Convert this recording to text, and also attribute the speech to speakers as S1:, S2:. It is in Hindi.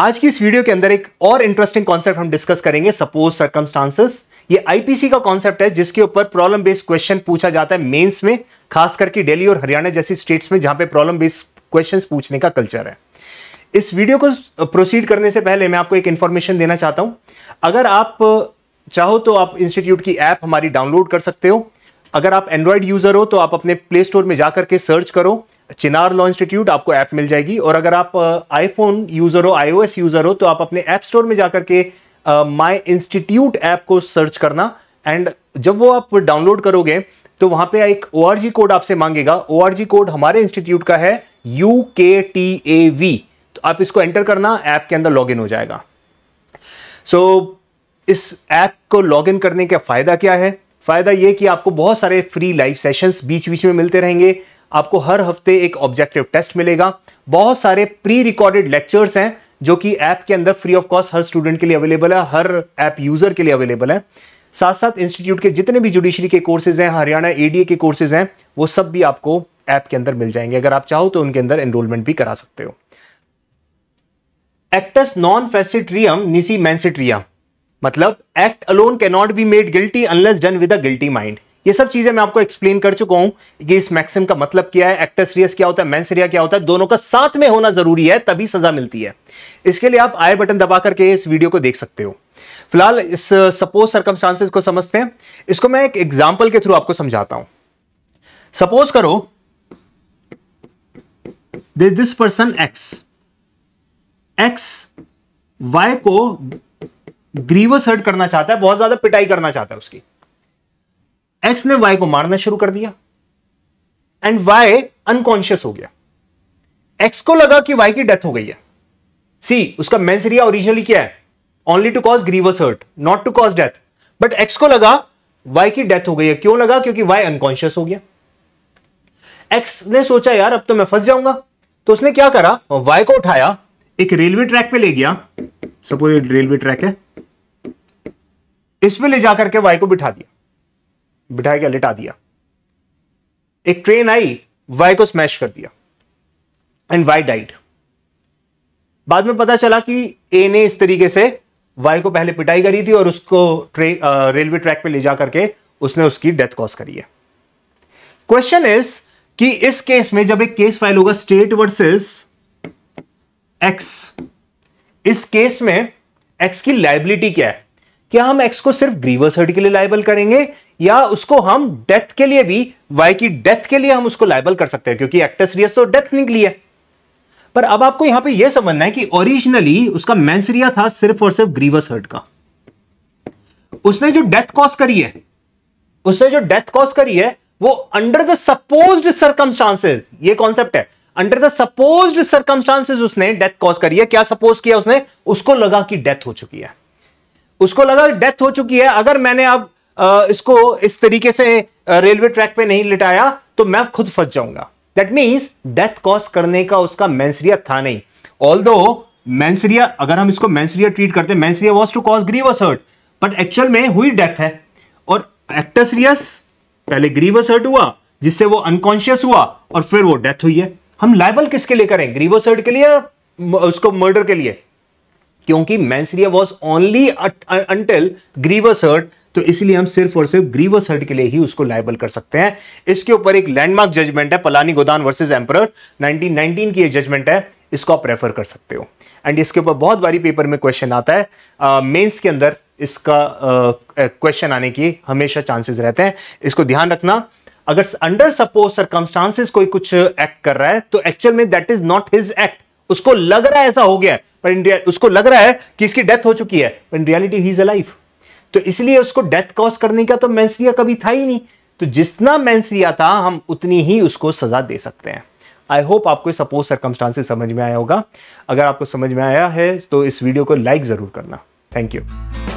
S1: आज की इस वीडियो के अंदर एक और इंटरेस्टिंग कॉन्सेप्ट हम डिस्कस करेंगे सपोज सर्कमस्टांसेस ये आईपीसी का कॉन्सेप्ट है जिसके ऊपर प्रॉब्लम बेस्ड क्वेश्चन पूछा जाता है मेंस में खास करके दिल्ली और हरियाणा जैसी स्टेट्स में जहां पे प्रॉब्लम बेस्ड क्वेश्चंस पूछने का कल्चर है इस वीडियो को प्रोसीड करने से पहले मैं आपको एक इन्फॉर्मेशन देना चाहता हूँ अगर आप चाहो तो आप इंस्टीट्यूट की ऐप हमारी डाउनलोड कर सकते हो अगर आप एंड्रॉयड यूज़र हो तो आप अपने प्ले स्टोर में जाकर के सर्च करो चिनार लॉ इंस्टीट्यूट आपको ऐप मिल जाएगी और अगर आप आईफोन यूज़र हो आईओएस यूज़र हो तो आप अपने ऐप स्टोर में जाकर के माई इंस्टीट्यूट ऐप को सर्च करना एंड जब वो आप डाउनलोड करोगे तो वहां पे एक ओ कोड आपसे मांगेगा ओ कोड हमारे इंस्टीट्यूट का है यू के टी ए वी तो आप इसको एंटर करना ऐप के अंदर लॉग हो जाएगा सो so, इस ऐप को लॉग करने का फ़ायदा क्या है फ़ायदा यह कि आपको बहुत सारे फ्री लाइव सेशंस बीच बीच में मिलते रहेंगे आपको हर हफ्ते एक ऑब्जेक्टिव टेस्ट मिलेगा बहुत सारे प्री रिकॉर्डेड लेक्चर्स हैं जो कि ऐप के अंदर फ्री ऑफ कॉस्ट हर स्टूडेंट के लिए अवेलेबल है हर ऐप यूजर के लिए अवेलेबल है साथ साथ इंस्टीट्यूट के जितने भी जुडिशरी के कोर्सेज हैं हरियाणा एडीए के कोर्सेज हैं वो सब भी आपको ऐप के अंदर मिल जाएंगे अगर आप चाहो तो उनके अंदर एनरोलमेंट भी करा सकते हो एक्टस नॉन फेसिट्रियम निसी मैंसिट्रियम मतलब act alone cannot be made guilty unless done with guilty mind ये सब चीजें मैं आपको एक्सप्लेन कर चुका हूं कि इस मैक्सिम का मतलब क्या है एक्टर सीरियस क्या होता है मैं सीरिया क्या होता है दोनों का साथ में होना जरूरी है तभी सजा मिलती है इसके लिए आप आई बटन दबा करके इस वीडियो को देख सकते हो फिलहाल इस सपोज सर्कमस्टांसेस को समझते हैं इसको मैं एक एग्जाम्पल के थ्रू आपको समझाता हूं सपोज करो this this person X X Y को ग्रीवस हर्ट करना चाहता है बहुत ज्यादा पिटाई करना चाहता है उसकी एक्स ने वाई को मारना शुरू कर दिया एंड वाई अनकॉन्शियस हो गया एक्स को लगा कि वाई की डेथ हो गई है सी उसका मेंस एरिया ओरिजिनली क्या है only to cause grievous hurt not to cause death but X को लगा वाई की डेथ हो गई है क्यों लगा क्योंकि वाई अनकॉन्शियस हो गया एक्स ने सोचा यार अब तो मैं फंस जाऊंगा तो उसने क्या करा वाई को उठाया एक रेलवे ट्रैक पे ले गया सपोज रेलवे ट्रैक है इसमें ले जाकर के वाई को बिठा दिया बिठा के लिटा दिया एक ट्रेन आई वाई को स्मैश कर दिया एंड वाई डाइड बाद में पता चला कि ए ने इस तरीके से वाई को पहले पिटाई करी थी और उसको रेलवे ट्रैक पे ले जा करके उसने उसकी डेथ कॉज करी है क्वेश्चन इज कि इस केस में जब एक केस फाइल होगा स्टेट वर्सेस एक्स इस केस में एक्स की लाइबिलिटी क्या है क्या हम एक्स को सिर्फ ग्रीवर्स हर्ट के लिए लाइबल करेंगे या उसको हम डेथ के लिए भी वाई की डेथ के लिए हम उसको लाइबल कर सकते हैं क्योंकि एक्टर सीरियस तो डेथ निकली है पर अब आपको यहां पे यह समझना है कि ओरिजिनली उसका मैंसरिया था सिर्फ और सिर्फ ग्रीवस हर्ट का उसने जो डेथ कॉज करी है उसने जो डेथ कॉज करी है वो अंडर द सपोज सर्कमस्टांसेस ये कॉन्सेप्ट है अंडर द सपोज सर्कमस्टांसेस उसने डेथ कॉज करी है क्या सपोज किया उसने उसको लगा कि डेथ हो चुकी है उसको लगा डेथ हो चुकी है अगर मैंने अब इसको इस तरीके से रेलवे ट्रैक पे नहीं लिटाया तो मैं खुद फंस जाऊंगा दैट मीन्स डेथ कॉज करने का उसका मैंसरिया था नहीं ऑल दो मैंसरिया अगर हम इसको मैंसरिया ट्रीट करते हैं मैंसरिया was to cause grievous hurt but actual में हुई डेथ है और एक्टसरियस पहले ग्रीवस हर्ट हुआ जिससे वो अनकॉन्शियस हुआ और फिर वो डेथ हुई है हम लाइबल किसके लिए करें ग्रीवस हर्ट के लिए उसको मर्डर के लिए क्योंकि मैंसरिया was only until grievous hurt तो इसलिए हम सिर्फ और सिर्फ ग्रीवस हर्ट के लिए ही उसको लाइबल कर सकते हैं इसके ऊपर एक लैंडमार्क जजमेंट है Palani Goundan versus Emperor nineteen की ये जजमेंट है इसको आप रेफर कर सकते हो एंड इसके ऊपर बहुत बारी पेपर में क्वेश्चन आता है मेंस uh, के अंदर इसका क्वेश्चन uh, आने की हमेशा चांसेस रहते हैं इसको ध्यान रखना अगर अंडर सपोज सरकमस्टांसिस कोई कुछ एक्ट कर रहा है तो एक्चुअल में that is not his act उसको लग रहा है ऐसा हो गया पर इन उसको लग रहा है कि इसकी डेथ हो चुकी है पर in reality he is alive तो इसलिए उसको डेथ कॉज करने का तो मैंसरिया कभी था ही नहीं तो जितना मैंसरिया था हम उतनी ही उसको सज़ा दे सकते हैं आई होप आपको सपोज सरकमस्टांसिस समझ में आया होगा अगर आपको समझ में आया है तो इस वीडियो को लाइक ज़रूर करना थैंक यू